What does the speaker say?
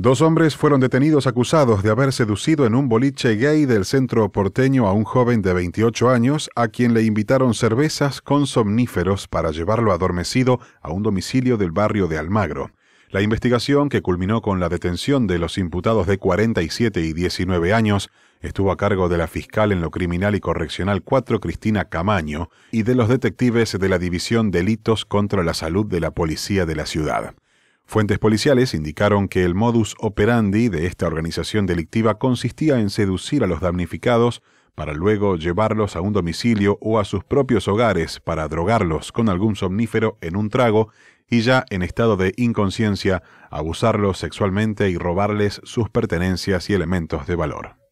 Dos hombres fueron detenidos acusados de haber seducido en un boliche gay del centro porteño a un joven de 28 años a quien le invitaron cervezas con somníferos para llevarlo adormecido a un domicilio del barrio de Almagro. La investigación, que culminó con la detención de los imputados de 47 y 19 años, estuvo a cargo de la fiscal en lo criminal y correccional 4 Cristina Camaño y de los detectives de la División Delitos contra la Salud de la Policía de la Ciudad. Fuentes policiales indicaron que el modus operandi de esta organización delictiva consistía en seducir a los damnificados para luego llevarlos a un domicilio o a sus propios hogares para drogarlos con algún somnífero en un trago y ya en estado de inconsciencia abusarlos sexualmente y robarles sus pertenencias y elementos de valor.